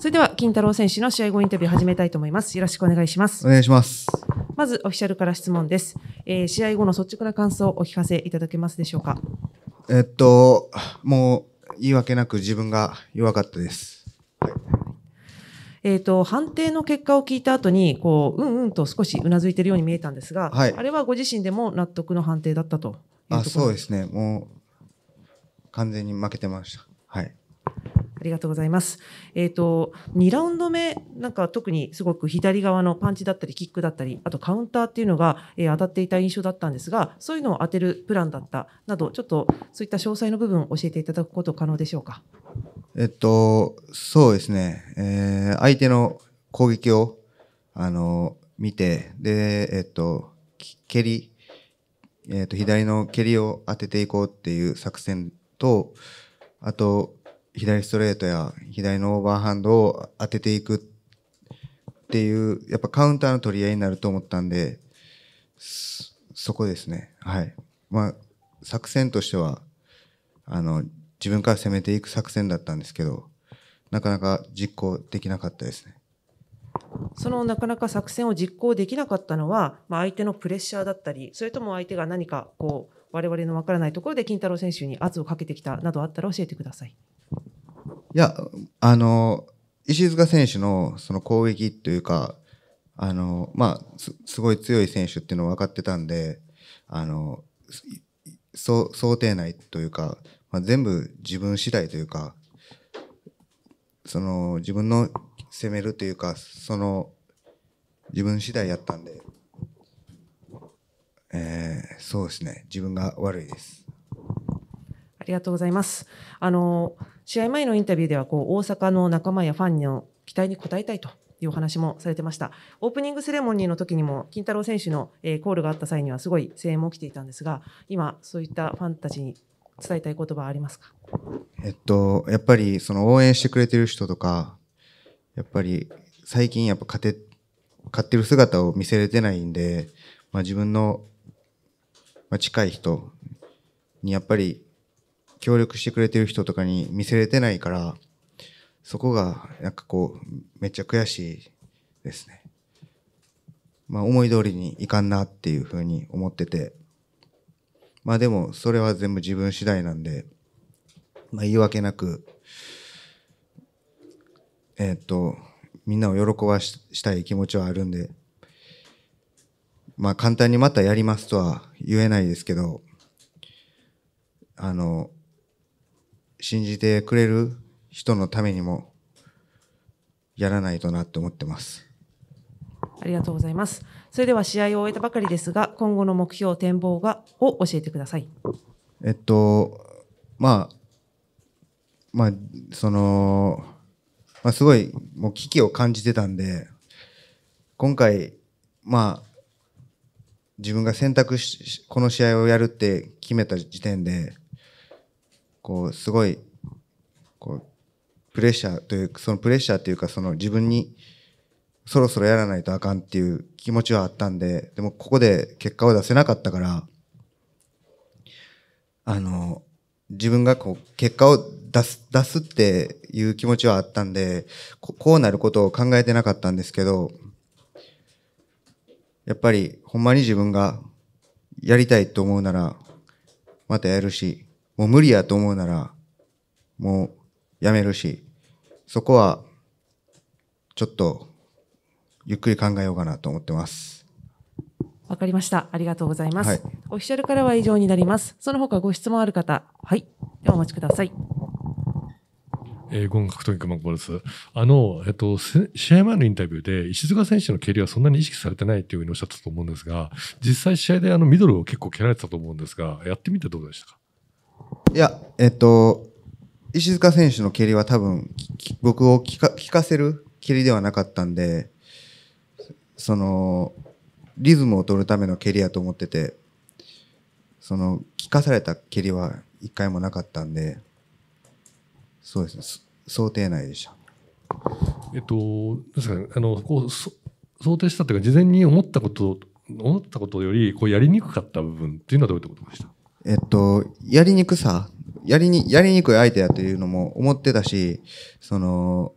それでは金太郎選手の試合後インタビュー始めたいと思います。よろしくお願いします。お願いします。まずオフィシャルから質問です。えー、試合後の率直な感想をお聞かせいただけますでしょうか。えっと、もう言い訳なく自分が弱かったです。えっと判定の結果を聞いた後にこううんうんと少しうなずいているように見えたんですが、はい、あれはご自身でも納得の判定だったとあそうですねもう完全に負けてましたはいありがとうございます。えっ、ー、と、2ラウンド目、なんか特にすごく左側のパンチだったり、キックだったり、あとカウンターっていうのが、えー、当たっていた印象だったんですが、そういうのを当てるプランだったなど、ちょっとそういった詳細の部分を教えていただくこと可能でしょうか。えっと、そうですね。えー、相手の攻撃を、あの、見て、で、えっと、蹴り、えっと、左の蹴りを当てていこうっていう作戦と、あと、左ストレートや左のオーバーハンドを当てていくっていう、やっぱカウンターの取り合いになると思ったんで、そこですね。はい。まあ、作戦としては、あの、自分から攻めていく作戦だったんですけど、なかなか実行できなかったですね。そのなかなか作戦を実行できなかったのは、まあ、相手のプレッシャーだったり、それとも相手が何かこう、我々のわからないところで金太郎選手に圧をかけてきたなどあったら教えてください。いや、あの、石塚選手のその攻撃というか、あの、まあ、すすごい強い選手っていうのは分かってたんで、あの、そ想定内というか、まあ、全部自分次第というか、その自分の攻めるというか、その自分次第やったんで、えー、そうですね、自分が悪いです。ありがとうございます。あの、試合前のインタビューではこう大阪の仲間やファンの期待に応えたいというお話もされてましたオープニングセレモニーの時にも金太郎選手の、えコールがあった際にはすごい声援も起きていたんですが今そういったファンたちに伝えたい言葉はありますかえっとやっぱりその応援してくれてる人とかやっぱり最近やっぱ勝て勝ってる姿を見せれてないんで、まあ、自分の近い人にやっぱり協力してくれてる人とかに見せれてないから、そこが、なんかこう、めっちゃ悔しいですね。まあ、思い通りにいかんなっていうふうに思ってて、まあでも、それは全部自分次第なんで、まあ、言い訳なく、えっ、と、みんなを喜ばしたい気持ちはあるんで、まあ簡単にまたやりますとは言えないですけど、あの、信じてくれる人のためにもやらないとなって思ってます。ありがとうございます。それでは試合を終えたばかりですが、今後の目標、展望がを教えてください。えっと、まあ、まあ、その、まあ、すごいもう危機を感じてたんで、今回、まあ、自分が選択し、この試合をやるって決めた時点で、こうすごいこうプレッシャーというそのプレッシャーというかその自分にそろそろやらないとあかんっていう気持ちはあったんででもここで結果を出せなかったからあの自分がこう結果を出す出すっていう気持ちはあったんでこうなることを考えてなかったんですけどやっぱりほんまに自分がやりたいと思うならまたやるしもう無理やと思うなら、もうやめるし、そこは、ちょっと、ゆっくり考えようかなと思ってます。わかりました。ありがとうございます、はい。オフィシャルからは以上になります。その他ご質問ある方、はい。ではお待ちください。えー、ゴン格闘技熊久保です。あの、えっと、試合前のインタビューで、石塚選手の蹴りはそんなに意識されてないっていうふうにおっしゃったと思うんですが、実際試合であのミドルを結構蹴られてたと思うんですが、やってみてどうでしたかいや、えっと、石塚選手の蹴りは多分、僕を聞か聞かせる蹴りではなかったんで、その、リズムを取るための蹴りやと思ってて、その、聞かされた蹴りは一回もなかったんで、そうですね、想定内でした。えっと、ですかね、あの、こう、想定したというか、事前に思ったこと、思ったことより、こう、やりにくかった部分っていうのはどういうことでしたえっと、やりにくさ、やりに、やりにくい相手アというのも思ってたし、その、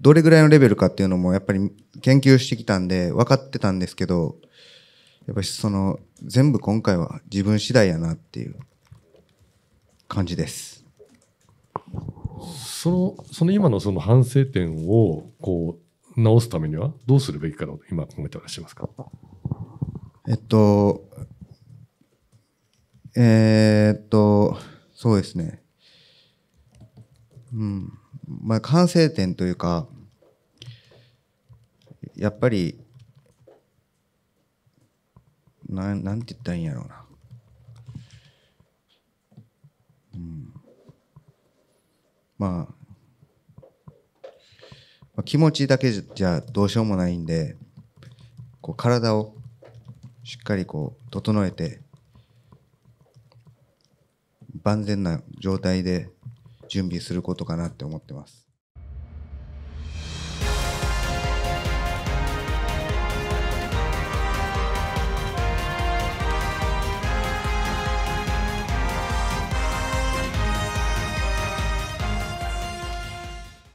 どれぐらいのレベルかっていうのもやっぱり研究してきたんで分かってたんですけど、やっぱりその、全部今回は自分次第やなっていう感じです。その、その今のその反省点を、こう、直すためにはどうするべきかと今考えてらっしゃいますかえっと、えー、っと、そうですね。うん。まあ、完成点というか、やっぱり、なん、なんて言ったらいいんやろうな。うん。まあ、まあ、気持ちだけじゃどうしようもないんで、こう体をしっかりこう整えて、万全な状態で準備することかなって思ってます。